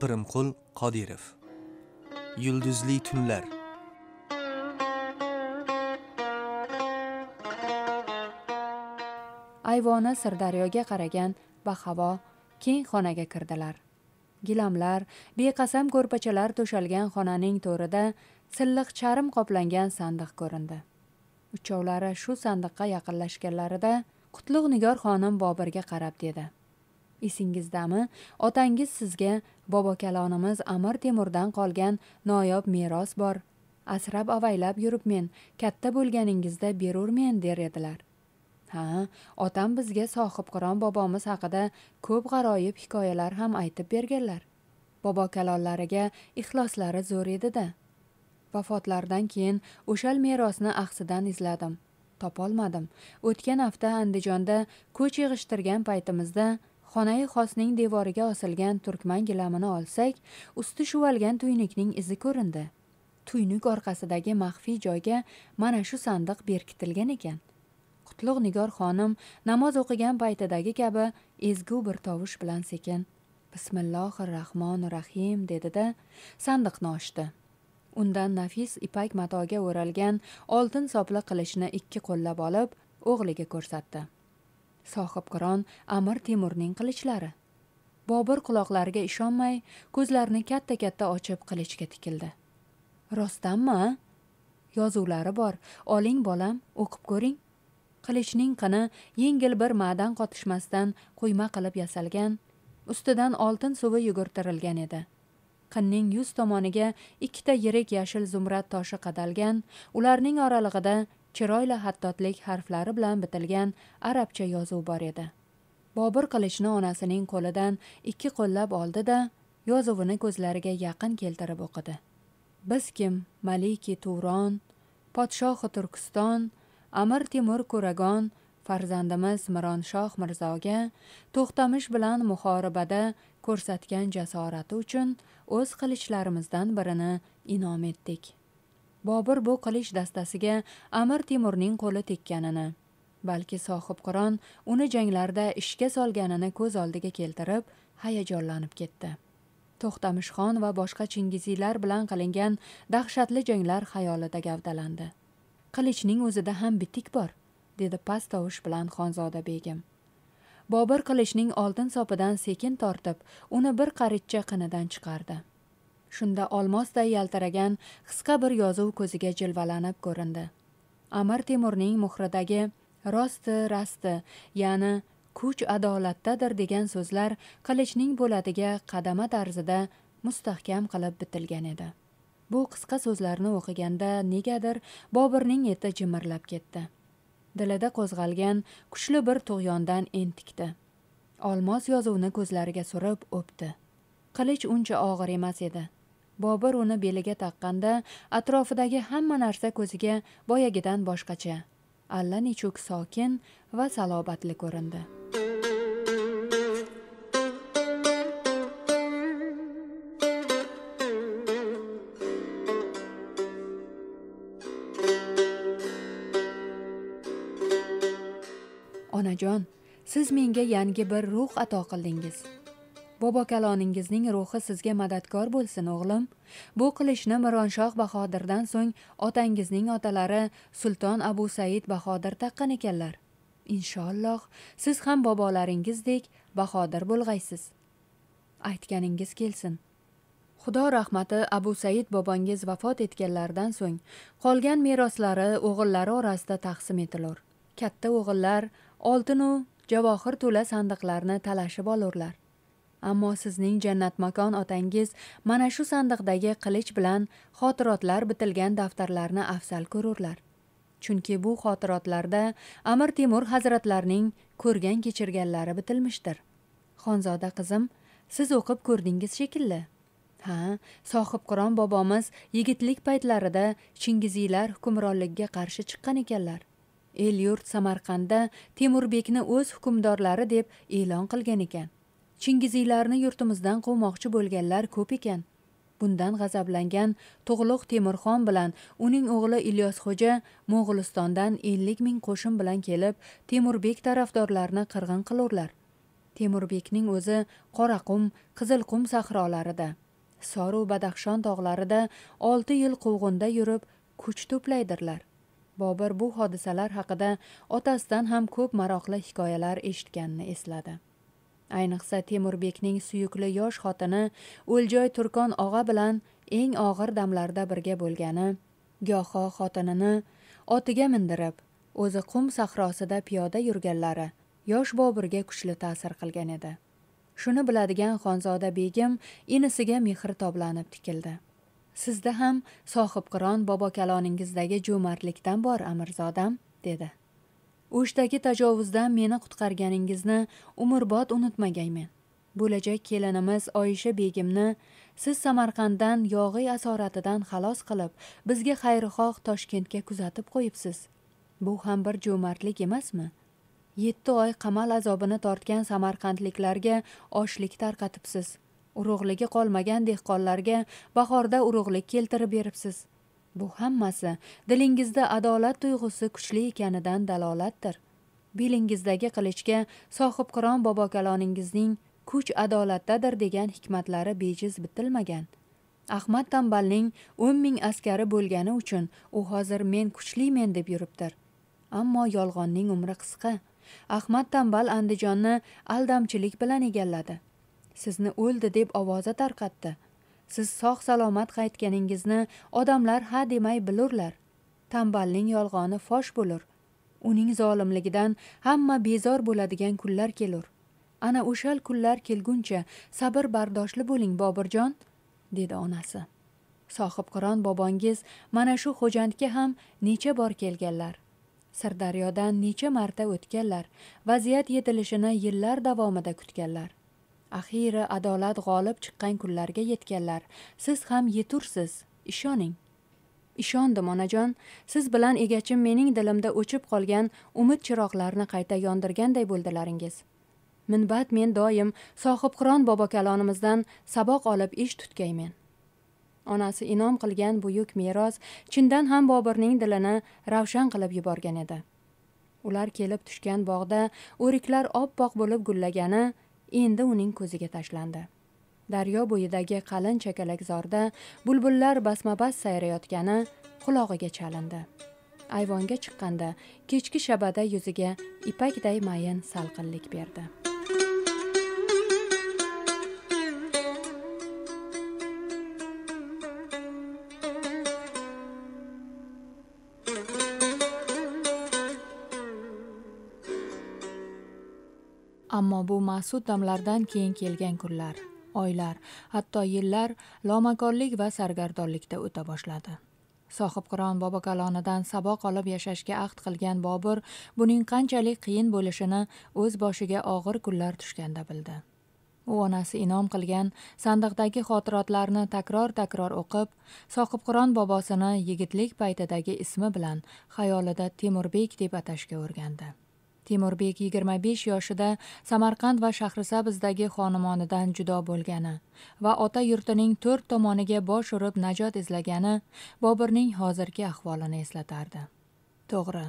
Pirimqul Qodirov Yulduzli tunlar Ayvona Sirdaryoga qaragan va havo keng xonaga kirdilar. gilamlar beqasam ko'rpachalar to'shalgan xonaning to'rida silliq charm qoplangan sandiq ko'rindi uchovlari shu sandiqqa yaqinlashganlarida qutlug' nigor xonim boburga qarab dedi esingizdami otangiz sizga bobo kalonimiz amir temurdan qolgan noyob meros bor asrab avaylab yuribmen katta bo'lganingizda berurmen der edilar ha otam bizga sohibqiron bobomiz haqida ko'p g'aroyib hikoyalar ham aytib berganlar bobo kalonlariga ixloslari zo'r edida vafotlaridan keyin o'shal merosni axsidan izladim topolmadim o'tgan hafta andijonda ko'ch yig'ishtirgan paytimizda xonai xosning devoriga osilgan turkman gilamini olsak usti shuvalgan tuynukning izi ko'rindi tuynuk orqasidagi maxfiy joyga mana shu sandiq berkitilgan ekan qutlug' nigor xonim namoz o'qigan paytidagi kabi ezgu bir tovush bilan sekin bismillohi rahmonir rahim dedida sandiqni ochdi undan nafis ipak matoga o'ralgan oltin sopli qilichni ikki qo'llab olib o'g'liga ko'rsatdi sohibqiron amir temurning qilichlari bobur quloqlariga ishonmay ko'zlarini katta katta ochib qilichga tikildi rostdanmi yozuvlari bor oling bolam o'qib ko'ring qilichning qini yengil bir ma'dan qotishmasdan quyma qilib yasalgan ustidan oltin suvi yugurtirilgan edi qinning yuz tomoniga ikkita yirik yashil zumrad toshi qadalgan ularning oralig'ida chiroyli hattotlik harflari bilan bitilgan arabcha yozuv bor edi bobur qilichni onasining qo'lidan ikki qo'llab oldi da yozuvini ko'zlariga yaqin keltirib o'qidi biz kim maliki turon podshohi turkiston amir temur ko'ragon farzandimiz mironshoh mirzoga to'xtamish bilan muhoribada ko'rsatgan jasorati uchun o'z qilichlarimizdan birini inom etdik bobur bu qilich dastasiga amir temurning qo'li tekkanini balki sohibqiron uni janglarda ishga solganini ko'z oldiga keltirib hayajonlanib ketdi to'xtamishxon va boshqa chingiziylar bilan qilingan dahshatli janglar xayolida gavdalandi qilichning o'zida ham bitik bor dedi past tovush bilan xonzoda begim bobur qilichning oltin sopidan sekin tortib uni bir qaritcha qinidan chiqardi shunda olmosday yaltiragan qisqa bir yozuv ko'ziga jilvalanib ko'rindi amir temurning muhridagi rosti rasti ya'ni kuch adolatdadir degan so'zlar qilichning bo'ladiga qadama tarzida mustahkam qilib bitilgan edi bu qisqa so'zlarni o'qiganda negadir boburning eti jimirlab ketdi dilida qo'zg'algan kuchli bir tug'yondan entikdi olmos yozuvni ko'zlariga surib o'pdi qilich uncha og'ir emas edi bobur uni beliga taqqanda atrofidagi hamma narsa ko'ziga boyagidan boshqacha allanechuk sokin va salobatli ko'rindi onajon siz menga yangi bir ruh ato qildingiz bobo kaloningizning ruhi sizga madadkor bo'lsin o'g'lim bu qilishni mironshoh bahodirdan so'ng otangizning otalari sulton abu said bahodir taqqan ekanlar inshaalloh siz ham bobolaringizdek bahodir bo'lg'aysiz aytganingiz kelsin xudo rahmati abu said bobongiz vafot etganlaridan so'ng qolgan meroslari o'g'illari orasida taqsim etilur katta o'g'illar oltinu javohir to'la sandiqlarni talashib olurlar ammo sizning jannatmakon otangiz mana shu sandiqdagi qilich bilan xotirotlar bitilgan daftarlarni afzal ko'rurlar chunki bu xotirotlarda amir temur hazratlarining ko'rgan kechirganlari bitilmishdir xonzoda qizim siz o'qib ko'rdingiz shekilli ha sohibqiron bobomiz yigitlik paytlarida chingiziylar hukmronligiga qarshi chiqqan ekanlar el yurt samarqandda temurbekni o'z hukmdorlari deb e'lon qilgan ekan chingiziylarni yurtimizdan quvmoqchi bo'lganlar ko'p ekan bundan g'azablangan tug'luq temurxon bilan uning o'g'li ilyosxo'ja mo'g'ulistondan ellik ming qo'shin bilan kelib temurbek tarafdorlarini qirg'in qilurlar temurbekning o'zi qoraqum qizilqum sahrolarida soru badaxshon tog'larida olti yil quvg'inda yurib kuch to'playdirlar bobur bu hodisalar haqida otasidan ham ko'p maroqli hikoyalar eshitganini esladi ayniqsa temurbekning suyukli yosh xotini o'ljoy turkon og'a bilan eng og'ir damlarda birga bo'lgani goho xotinini otiga mindirib o'zi qum sahrosida piyoda yurganlari yosh boburga kuchli ta'sir qilgan edi shuni biladigan xonzoda begim inisiga mehr toblanib tikildi sizda ham sohibqiron bobokaloningizdagi jo'mardlikdan bor amirzodam dedi o'shdagi tajovuzdan meni qutqarganingizni umrbod unutmagaymen bo'lajak kelinimiz oyisha begimni siz samarqanddan yog'iy asoratidan xalos qilib bizga xayrixoh toshkentga kuzatib qo'yibsiz bu ham bir jo'mardlik emasmi yetti oy qamal azobini tortgan samarqandliklarga ochlik tarqatibsiz urug'ligi qolmagan dehqonlarga bahorda urug'lik keltirib beribsiz bu hammasi dilingizda adolat tuyg'usi kuchli ekanidan dalolatdir belingizdagi qilichga sohibqiron bobokaloningizning kuch adolatdadir degan hikmatlari bejiz bitilmagan ahmad tambalning o'n ming askari bo'lgani uchun u hozir men kuchlimen deb yuribdir ammo yolg'onning umri qisqa ahmad tambal andijonni aldamchilik bilan egalladi sizni o'ldi deb ovoza tarqatdi siz sog' salomat qaytganingizni odamlar ha demay bilurlar tambalning yolg'oni fosh bo'lur uning zolimligidan hamma bezor bo'ladigan kunlar kelur ana o'shal kunlar kelguncha sabr bardoshli bo'ling boburjon dedi onasi sohibqiron bobongiz mana shu xo'jandga ham necha bor kelganlar sirdaryodan necha marta o'tganlar vaziyat yetilishini yillar davomida kutganlar axiyri adolat g'olib chiqqan kunlarga yetganlar siz ham yetursiz ishoning ishondim onajon siz bilan egachim mening dilimda o'chib qolgan umid chiroqlarini qayta yondirganday bo'ldilaringiz minbat men doim sohibqiron bobokalonimizdan saboq olib ish tutgaymen onasi inom qilgan buyuk meros chindan ham boburning dilini ravshan qilib yuborgan edi ular kelib tushgan bog'da o'riklar oppoq bo'lib gullagani endi uning ko'ziga tashlandi daryo bo'yidagi qalin chakalakzorda bulbullar basma bas sayrayotgani qulog'iga chalindi ayvonga chiqqanda kechki shabada yuziga ipakday mayin salqinlik berdi ammo bu ma'sud damlardan keyin kelgan kunlar oylar hatto yillar lomakorlik va sargardonlikda o'ta boshladi sohibqiron bobokalonidan saboq olib yashashga ahd qilgan bobur buning qanchalik qiyin bo'lishini o'z boshiga og'ir kunlar tushganda bildi u onasi inom qilgan sandiqdagi xotirotlarni takror takror o'qib sohibqiron bobosini yigitlik paytidagi ismi bilan xayolida temurbek deb atashga o'rgandi temurbek yigirma besh yoshida samarqand va shahrisabzdagi xonimonidan judo bo'lgani va ota yurtining to'rt tomoniga bosh urib najot izlagani boburning hozirgi ahvolini eslatardi to'g'ri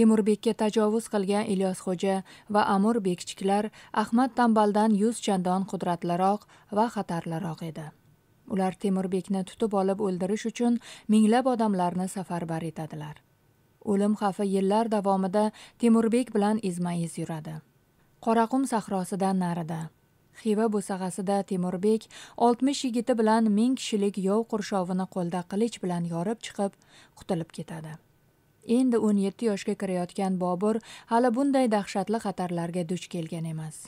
temurbekka tajovuz qilgan ilyosxo'ja va amur bekchiklar ahmad tambaldan yuz chandon qudratliroq va xatarliroq edi ular temurbekni tutib olib o'ldirish uchun minglab odamlarni safarbar etadilar o'lim xavfi yillar davomida temurbek bilan izma iz yuradi qoraqum sahrosidan narida xiva bo'sag'asida temurbek oltmish yigiti bilan ming kishilik yov qurshovini qo'lda qilich bilan yorib chiqib qutulib ketadi endi o'n yetti yoshga kirayotgan bobur hali bunday dahshatli xatarlarga duch kelgan emas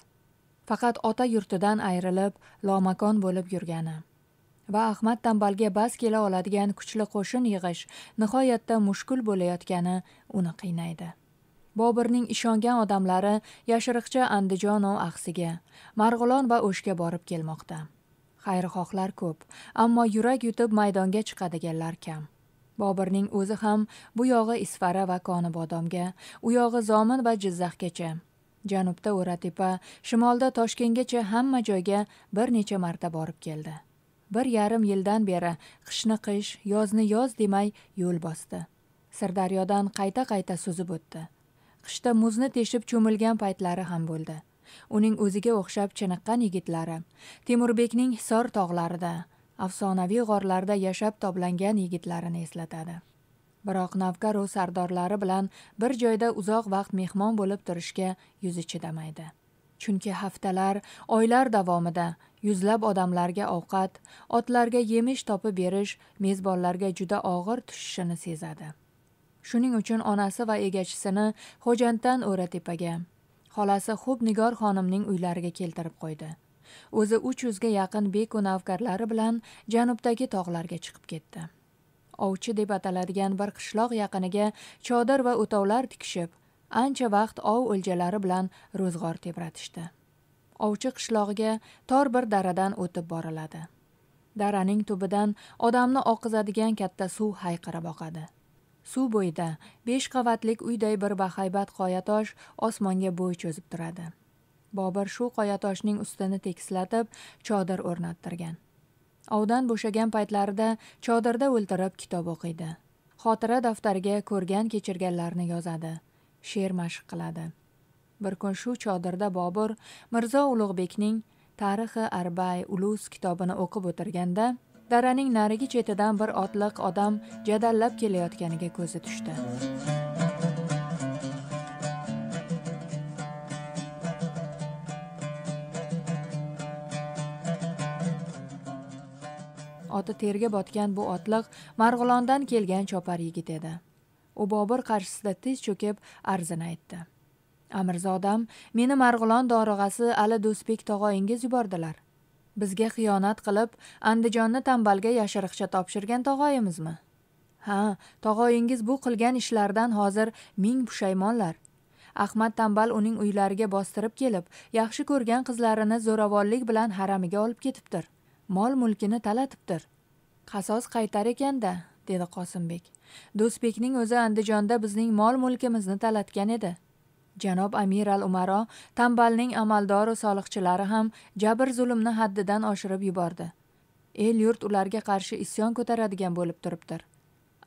faqat ota yurtidan ayrilib lomakon bo'lib yurgani va ahmad tanbalga bas kela oladigan kuchli qo'shin yig'ish nihoyatda mushkul bo'layotgani uni qiynaydi boburning ishongan odamlari yashiriqcha andijonu axsiga marg'ilon va o'shga borib kelmoqda xayrixohlar ko'p ammo yurak yutib maydonga chiqadiganlar kam boburning o'zi ham bu yog'i isfara va bodomga u yog'i zomin va jizzaxgacha janubda o'ratepa shimolda toshkentgacha hamma joyga bir necha marta borib keldi bir yarim yildan beri qishni qish yozni yoz demay yo'l bosdi sirdaryodan qayta qayta suzib o'tdi qishda muzni teshib cho'milgan paytlari ham bo'ldi uning o'ziga o'xshab chiniqqan yigitlari temurbekning hisor tog'larida afsonaviy g'orlarda yashab toblangan yigitlarini eslatadi biroq navkaru sardorlari bilan bir joyda uzoq vaqt mehmon bo'lib turishga yuzi chidamaydi chunki haftalar oylar davomida yuzlab odamlarga ovqat otlarga yemish topib berish mezbonlarga juda og'ir tushishini sezadi shuning uchun onasi va egachisini xo'janddan tepaga xolasi xub nigor xonimning uylariga keltirib qo'ydi o'zi uch yuzga yaqin beku navkarlari bilan janubdagi tog'larga chiqib ketdi ovchi deb ataladigan bir qishloq yaqiniga chodir va o'tovlar tikishib ancha vaqt ov o'ljalari bilan ro'zg'or tebratishdi ovchi qishlog'iga tor bir daradan o'tib boriladi daraning tubidan odamni oqizadigan katta suv hayqira boqadi suv bo'yida besh qavatlik uyday bir bahaybat qoyatosh osmonga bo'y cho'zib turadi bobur shu qoyatoshning ustini tekislatib chodir o'rnattirgan ovdan bo'shagan paytlarida chodirda o'ltirib kitob o'qiydi xotira daftariga ko'rgan kechirganlarini yozadi she'r mashq qiladi bir kun shu chodirda bobur mirzo ulug'bekning tarixi arbay ulus kitobini o'qib o'tirganda daraning narigi chetidan bir otliq odam jadallab kelayotganiga ko'zi tushdi oti terga botgan bu otliq marg'ilondan kelgan chopar yigit edi u bobur qarshisida tiz cho'kib arzini aytdi amirzodam meni marg'ilon dorig'asi ali do'stbek tog'oyingiz yubordilar bizga xiyonat qilib andijonni tambalga yashiriqcha topshirgan tog'oyimizmi ha tog'oyingiz bu qilgan ishlaridan hozir ming pushaymonlar ahmad tambal uning uylariga bostirib kelib yaxshi ko'rgan qizlarini zo'ravonlik bilan haramiga olib ketibdir mol mulkini talatibdir qasos qaytar ekanda dedi qosimbek do'stbekning o'zi andijonda bizning mol mulkimizni talatgan edi janob amir al umaro tambalning amaldoru soliqchilari ham jabr zulmni haddidan oshirib yubordi el yurt ularga qarshi isyon ko'taradigan bo'lib turibdir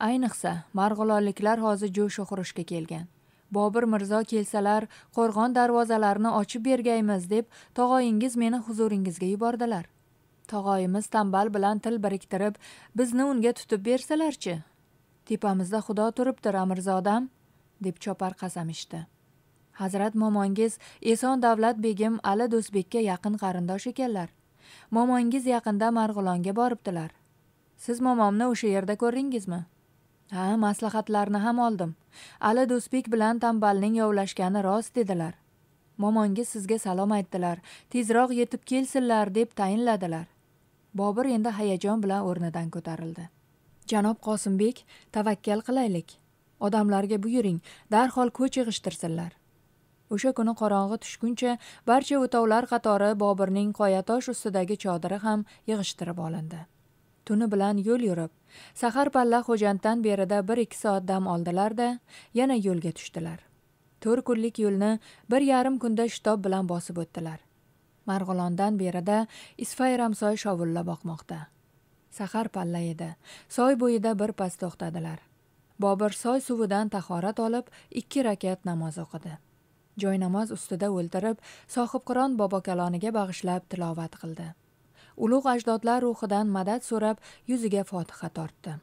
ayniqsa marg'ilonliklar hozir jo'sh xurushga kelgan bobur mirzo kelsalar qo'rg'on darvozalarini ochib bergaymiz deb tog'oyingiz meni huzuringizga yubordilar tog'oyimiz tambal bilan til biriktirib bizni unga tutib bersalarchi tepamizda xudo turibdi amirzodam deb chopar qasam ichdi hazrat momongiz eson davlat begim ali do'stbekka yaqin qarindosh ekanlar momongiz yaqinda marg'ilonga boribdilar siz momomni o'sha yerda ko'rdingizmi ha maslahatlarni ham oldim ali do'stbek bilan tambalning yovlashgani rost dedilar momongiz sizga salom aytdilar tezroq yetib kelsinlar deb tayinladilar bobur endi hayajon bilan o'rnidan ko'tarildi janob qosimbek tavakkal qilaylik odamlarga buyuring darhol ko'ch yig'ishtirsinlar o'sha kuni qorong'i tushguncha barcha o'tovlar qatori boburning qoyatosh ustidagi chodiri ham yig'ishtirib olindi tuni bilan yo'l yurib sahar palla xo'janddan berida bir ikki soat dam oldilar da yana yo'lga tushdilar to'rt kunlik yo'lni bir yarim kunda shitob bilan bosib o'tdilar marg'ilondan berida isfayramsoy shovullab oqmoqda sahar palla edi soy bo'yida bir pas to'xtadilar bobur soy suvidan tahorat olib ikki rakat namoz o'qidi joynamoz ustida o'ltirib sohibqiron bobokaloniga bag'ishlab tilovat qildi ulug' ajdodlar ruhidan madad so'rab yuziga fotiha tortdi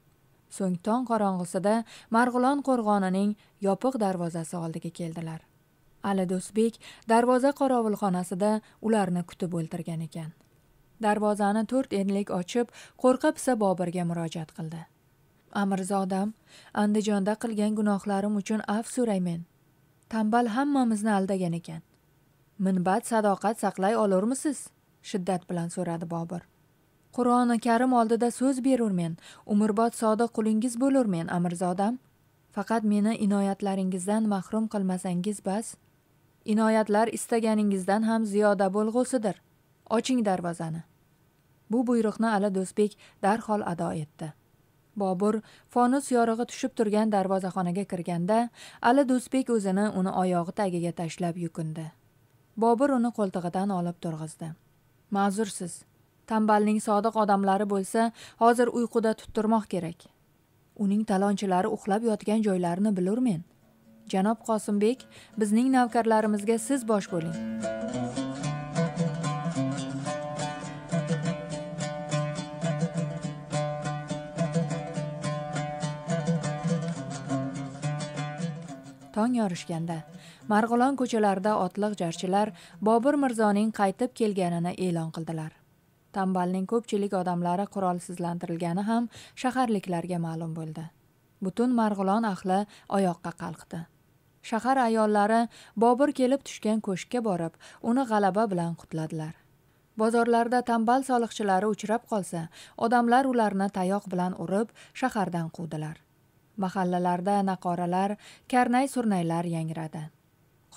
so'ng tong qorong'isida marg'ilon qo'rg'onining yopiq darvozasi oldiga keldilar ali do'stbek darvoza qorovulxonasida ularni kutib o'ltirgan ekan darvozani to'rt enlik ochib qo'rqa pisa boburga murojaat qildi amirzodam andijonda qilgan gunohlarim uchun afv so'raymen tambal hammamizni aldagan ekan minbat sadoqat saqlay olurmisiz shiddat bilan so'radi bobur qur'oni karim oldida so'z berurmen umrbod sodiq qulingiz bo'lurmen amirzodam faqat meni inoyatlaringizdan mahrum qilmasangiz bas inoyatlar istaganingizdan ham ziyoda bo'lg'usidir oching darvozani bu buyruqni ali do'stbek darhol ado etdi bobur fonus yorug'i tushib turgan darvozaxonaga kirganda ali do'stbek o'zini uni oyog'i tagiga tashlab yukindi bobur uni qo'ltig'idan olib turg'izdi ma'zursiz tambalning sodiq odamlari bo'lsa hozir uyquda tutturmoq kerak uning talonchilari uxlab yotgan joylarini bilurmen janob qosimbek bizning navkarlarimizga siz bosh bo'ling tong yorishganda marg'ilon ko'chalarida otliq jarchilar bobur mirzoning qaytib kelganini e'lon qildilar tambalning ko'pchilik odamlari qurolsizlantirilgani ham shaharliklarga ma'lum bo'ldi butun marg'ilon ahli oyoqqa qalqdi shahar ayollari bobur kelib tushgan ko'shkka borib uni g'alaba bilan qutladilar bozorlarda tambal soliqchilari uchrab qolsa odamlar ularni tayoq bilan urib shahardan quvdilar mahallalarda naqoralar karnay surnaylar yangradi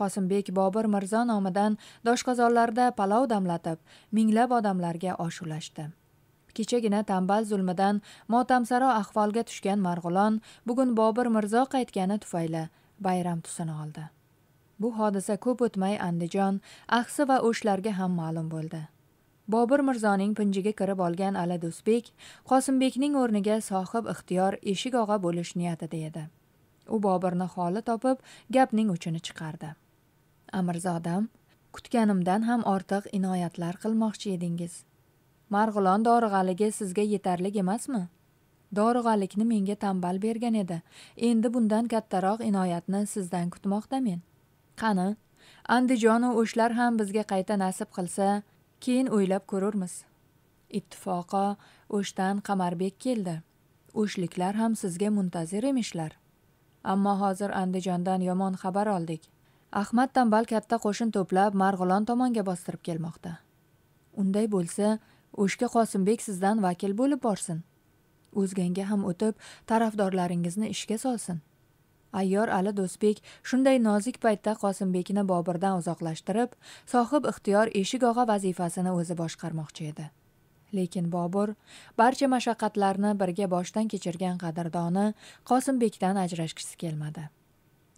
qosimbek bobur mirzo nomidan doshqozonlarda palov damlatib minglab odamlarga osh ulashdi kechagina tambal zulmidan motamsaro ahvolga tushgan marg'ilon bugun bobur mirzo qaytgani tufayli bayram tusini oldi bu hodisa ko'p o'tmay andijon axsi va o'shlarga ham ma'lum bo'ldi bobur mirzoning pinjiga kirib olgan ali do'stbek qosimbekning o'rniga sohib ixtiyor eshik og'a bo'lish niyatida edi u boburni holi topib gapning uchini chiqardi amirzodam kutganimdan ham ortiq inoyatlar qilmoqchi edingiz marg'ilon dorig'aligi sizga yetarlik emasmi dorig'alikni menga tambal bergan edi endi bundan kattaroq inoyatni sizdan kutmoqdamen qani andijonu o'shlar ham bizga qayta nasib qilsa keyin o'ylab ko'rurmiz ittifoqo o'shdan qamarbek keldi o'shliklar ham sizga muntazir emishlar ammo hozir andijondan yomon xabar oldik ahmad tanbal katta qo'shin to'plab marg'ilon tomonga bostirib kelmoqda unday bo'lsa o'shga qosimbek sizdan vakil bo'lib borsin o'zganga ham o'tib tarafdorlaringizni ishga solsin ayyor ali do'stbek shunday nozik paytda qosimbekni boburdan uzoqlashtirib sohib ixtiyor eshik og'a vazifasini o'zi boshqarmoqchi edi lekin bobur barcha mashaqqatlarni birga boshdan kechirgan qadrdoni qosimbekdan ajrashgisi kelmadi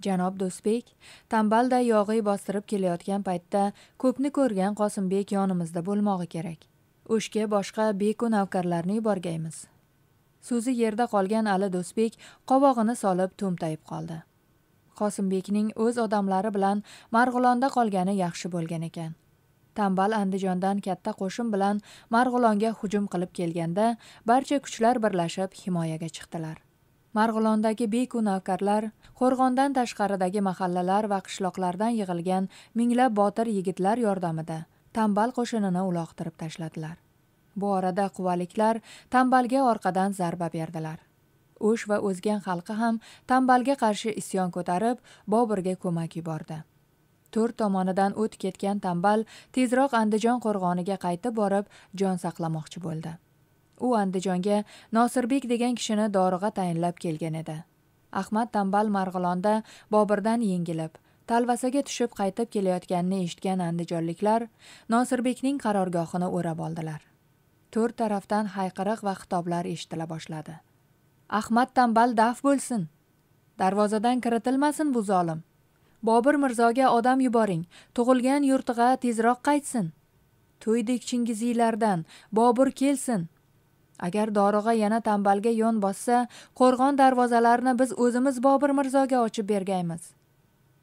janob do'stbek tambalday yog'iy bostirib kelayotgan paytda ko'pni ko'rgan qosimbek yonimizda bo'lmog'i kerak o'shga boshqa beku navkarlarni yuborgaymiz so'zi yerda qolgan ali do'stbek qovog'ini solib to'mtayib qoldi qosimbekning o'z odamlari bilan marg'ilonda qolgani yaxshi bo'lgan ekan tambal andijondan katta qo'shin bilan marg'ilonga hujum qilib kelganda barcha kuchlar birlashib himoyaga chiqdilar marg'ilondagi beku navkarlar qo'rg'ondan tashqaridagi mahallalar va qishloqlardan yig'ilgan minglab botir yigitlar yordamida tambal qo'shinini uloqtirib tashladilar bu orada quvaliklar tambalga orqadan zarba berdilar o'sh va o'zgan xalqi ham tambalga qarshi isyon ko'tarib boburga ko'mak yubordi to'rt tomonidan o't ketgan tambal tezroq andijon qo'rg'oniga qaytib borib jon saqlamoqchi bo'ldi u andijonga nosirbek degan kishini dorig'a tayinlab kelgan edi ahmad tambal marg'ilonda boburdan yengilib talvasaga tushib qaytib kelayotganini eshitgan andijonliklar nosirbekning qarorgohini o'rab oldilar to'rt tarafdan hayqiriq va xitoblar eshitila boshladi ahmad tambal daf bo'lsin darvozadan kiritilmasin bu zolim bobur mirzoga odam yuboring tug'ilgan yurtiga tezroq qaytsin to'ydik chingiziylardan bobur kelsin agar dorig'a yana tambalga yon bossa qo'rg'on darvozalarini biz o'zimiz bobur mirzoga ochib bergaymiz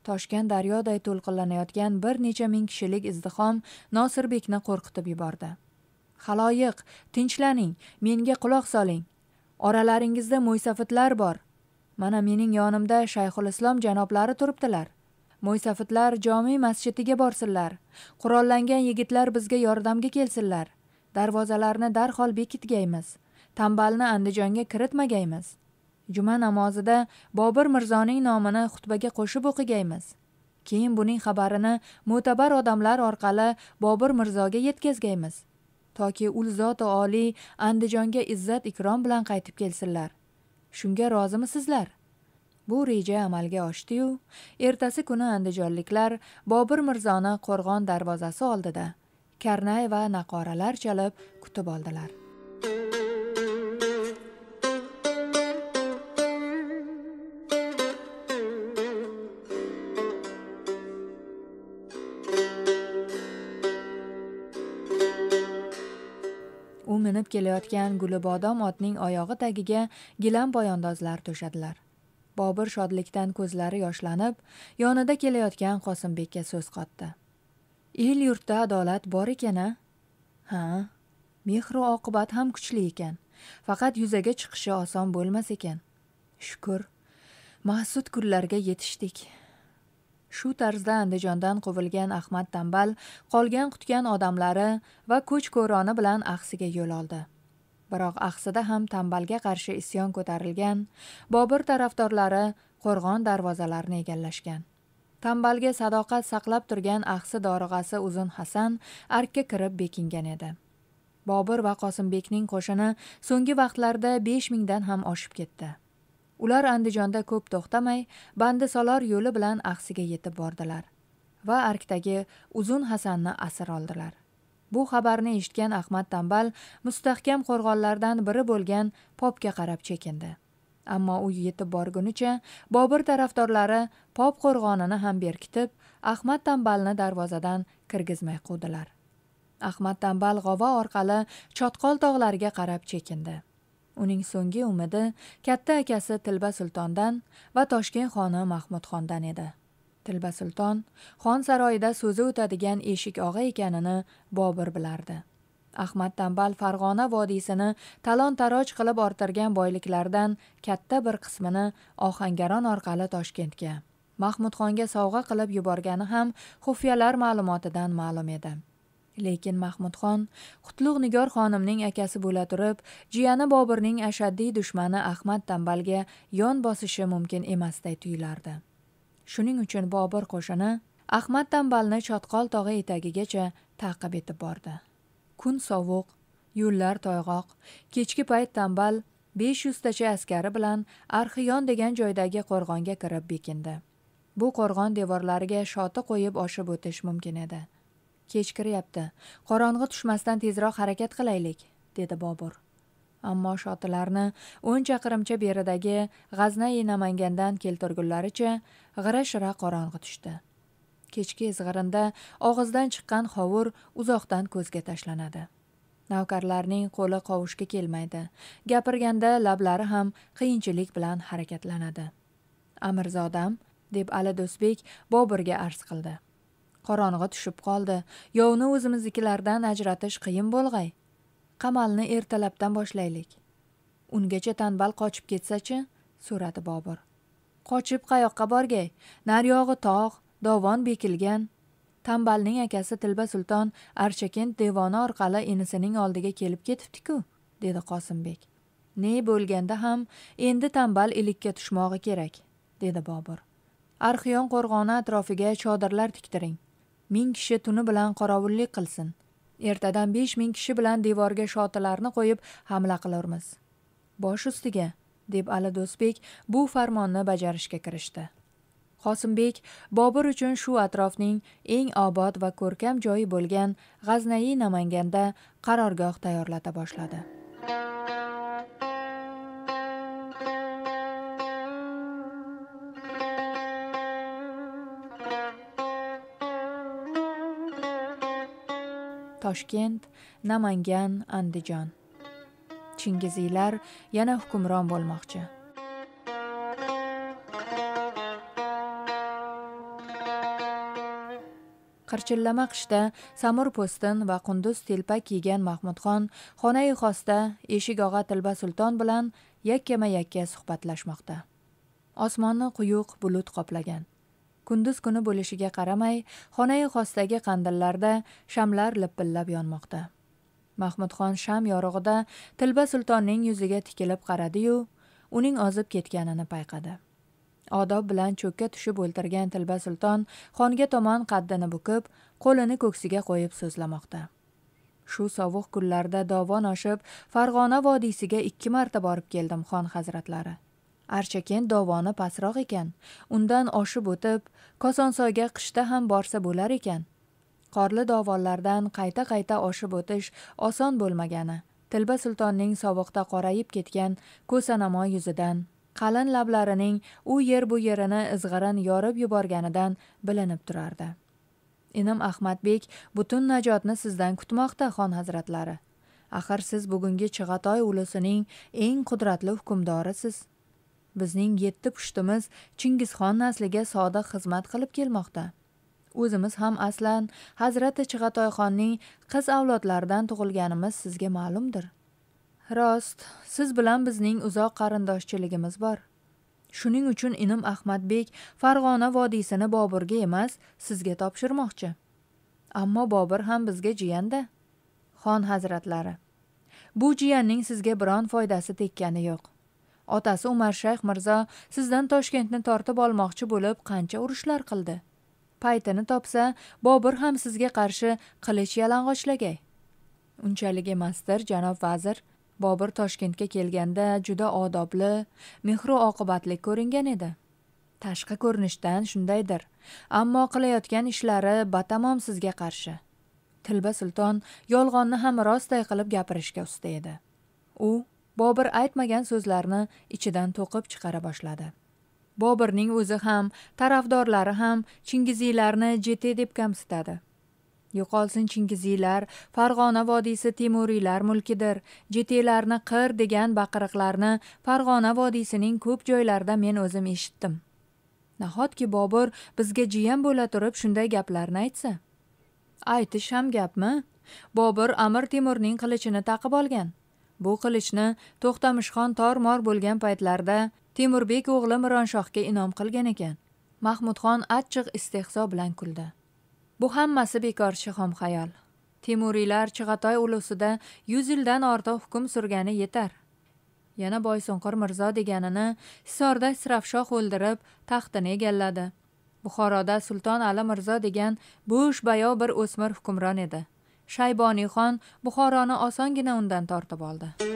toshkent daryoday to'lqinlanayotgan bir necha ming kishilik izdihom nosirbekni qo'rqitib yubordi xaloyiq tinchlaning menga quloq soling oralaringizda mo'ysafidlar bor mana mening yonimda shayxul islom janoblari turibdilar mo'ysafidlar jome masjidiga borsinlar qurollangan yigitlar bizga yordamga kelsinlar darvozalarni darhol bekitgaymiz tambalni andijonga kiritmagaymiz juma namozida bobur mirzoning nomini xutbaga qo'shib o'qigaymiz keyin buning xabarini mo'tabar odamlar orqali bobur mirzoga yetkazgaymiz toki ul zoti oliy andijonga izzat ikrom bilan qaytib kelsinlar shunga rozimisizlar bu reja amalga oshdiyu ertasi kuni andijonliklar bobur mirzoni qo'rg'on darvozasi oldida karnay va naqoralar chalib kutib oldilar aylanib kelayotgan gulibodom otning oyog'i tagiga gilam poyandozlar to'shadilar bobur shodlikdan ko'zlari yoshlanib yonida kelayotgan qosimbekka so'z qotdi el yurtda adolat bor ekan a ha mehru oqibat ham kuchli ekan faqat yuzaga chiqishi oson bo'lmas ekan shukur ma'sud kunlarga yetishdik shu tarzda andijondan quvilgan ahmad tanbal qolgan qutgan odamlari va ko'ch ko'roni bilan axsiga yo'l oldi biroq axsida ham tanbalga qarshi isyon ko'tarilgan bobur tarafdorlari qo'rg'on darvozalarini egallashgan tanbalga sadoqat saqlab turgan axsi dorig'asi uzun hasan arkka kirib bekingan edi bobur va qosimbekning qo'shini so'nggi vaqtlarda besh mingdan ham oshib ketdi ular andijonda ko'p to'xtamay bandisolor yo'li bilan axsiga yetib bordilar va arkdagi uzun hasanni asir oldilar bu xabarni eshitgan ahmad tambal mustahkam qo'rg'onlardan biri bo'lgan popga qarab chekindi ammo u yetib borgunicha bobur tarafdorlari pop qo'rg'onini ham berkitib ahmad tambalni darvozadan kirgizmay qo'ydilar ahmad tambal g'ova orqali chotqol tog'lariga qarab chekindi uning so'nggi umidi katta akasi tilba sultondan va toshkent xoni mahmudxondan edi tilba sulton xon saroyida so'zi o'tadigan eshik og'a ekanini bobur bilardi ahmad tambal farg'ona vodiysini talon taroj qilib orttirgan boyliklardan katta bir qismini ohangaron orqali toshkentga mahmudxonga sovg'a qilib yuborgani ham xufiyalar ma'lumotidan ma'lum edi lekin mahmudxon qutlug' nigor xonimning akasi bo'la turib jiyani boburning ashaddiy dushmani ahmad tambalga yon bosishi mumkin emasday tuyulardi shuning uchun bobur qo'shini ahmad tambalni chotqol tog'i etagigacha taqib etib bordi kun sovuq yo'llar toyg'oq kechki payt tambal besh yuztacha askari bilan arxiyon degan joydagi qo'rg'onga kirib bekindi bu qo'rg'on devorlariga shoti qo'yib oshib o'tish mumkin edi kech kiryapti qorong'i tushmasdan tezroq harakat qilaylik dedi bobur ammo shotilarni o'n chaqirimcha beridagi g'aznai namangandan keltirgunlaricha g'ira shira qorong'i tushdi kechki izg'irinda og'izdan chiqqan hovur uzoqdan ko'zga tashlanadi navkarlarning qo'li qovushga kelmaydi gapirganda lablari ham qiyinchilik bilan harakatlanadi amirzodam deb ali do'stbek boburga arz qildi qorong'i tushib qoldi yovni o'zimiznikilardan ajratish qiyin bo'lg'ay qamalni ertalabdan boshlaylik ungacha tanbal qochib ketsachi so'radi bobur qochib qayoqqa borgay naryog'i tog' dovon bekilgan tambalning akasi tilba sulton archakent devoni orqali inisining oldiga kelib ketibdiku dedi qosimbek ne bo'lganda ham endi tanbal ilikka tushmog'i kerak dedi bobur arxiyon qo'rg'oni atrofiga chodirlar tiktiring ming kishi tuni bilan qorovullik qilsin ertadan besh ming kishi bilan devorga shotilarni qo'yib hamla qilurmiz bosh ustiga deb ali do'stbek bu farmonni bajarishga kirishdi qosimbek bobur uchun shu atrofning eng obod va ko'rkam joyi bo'lgan g'aznayi namanganda qarorgoh tayyorlata boshladi toshkent namangan andijon chingiziylar yana hukmron bo'lmoqchi qirchillama qishda samur po'stin va qunduz telpak kiygan mahmudxon xonai xosda eshik og'a tilba sulton bilan yakkama yakka suhbatlashmoqda osmonni quyuq bulut qoplagan kunduz kuni bo'lishiga qaramay xonai xosdagi qandillarda shamlar lipillab yonmoqda mahmudxon sham yorug'ida tilba sultonning yuziga tikilib qaradiyu uning ozib ketganini payqadi odob bilan cho'kka tushib o'ltirgan tilba sulton xonga tomon qaddini bukib qo'lini ko'ksiga qo'yib so'zlamoqda shu sovuq kunlarda dovon oshib farg'ona vodiysiga ikki marta borib keldim xon hazratlari archaken dovoni pastroq ekan undan oshib o'tib kosonsoyga qishda ham borsa bo'lar ekan qorli dovonlardan qayta qayta oshib o'tish oson bo'lmagani tilba sultonning sovuqda qorayib ketgan ko'sanamo yuzidan qalin lablarining u yer bu yerini izg'irin yorib yuborganidan bilinib turardi inim ahmadbek butun najotni sizdan kutmoqda xon hazratlari axir siz bugungi chig'atoy ulusining eng qudratli hukmdorisiz bizning yetti pushtimiz chingizxon nasliga sodiq xizmat qilib kelmoqda o'zimiz ham aslan hazrati chig'atoyxonning qiz avlodlaridan tug'ilganimiz sizga ma'lumdir rost siz bilan bizning uzoq qarindoshchiligimiz bor shuning uchun inim ahmadbek farg'ona vodiysini boburga emas sizga topshirmoqchi ammo bobur ham bizga jiyanda xon hazratlari bu jiyanning sizga biron foydasi tekkani yo'q otasi umarshayx mirzo sizdan toshkentni tortib olmoqchi bo'lib qancha urushlar qildi paytini topsa bobur ham sizga qarshi qilich yalang'ochlagay unchalik emasdir janob vazir bobur toshkentga kelganda juda odobli mehru oqibatli ko'ringan edi tashqi ko'rinishdan shundaydir ammo qilayotgan ishlari batamom sizga qarshi tilba sulton yolg'onni ham rostday qilib gapirishga usta edi u bobur aytmagan so'zlarni ichidan to'qib chiqara boshladi boburning o'zi ham tarafdorlari ham chingiziylarni jete deb kamsitadi yo'qolsin chingiziylar farg'ona vodiysi temuriylar mulkidir jetelarni qir degan baqiriqlarni farg'ona vodiysining ko'p joylarida men o'zim eshitdim nahotki bobur bizga jiyan bo'la turib shunday gaplarni aytsa aytish ham gapmi bobur amir temurning qilichini taqib olgan bu qilichni to'xtamishxon tormor bo'lgan paytlarida temurbek o'g'li mironshohga inom qilgan ekan mahmudxon achchiq istehzo bilan kuldi bu hammasi bekor shihom xayol temuriylar chig'atoy ulusida yuz yildan ortiq hukm surgani yetar yana boysunqur mirzo deganini hisorda israfshoh o'ldirib taxtini egalladi buxoroda sulton ali mirzo degan bo'sh bayov bir o'smir hukmron edi shayboniyxon buxoroni osongina undan tortib oldi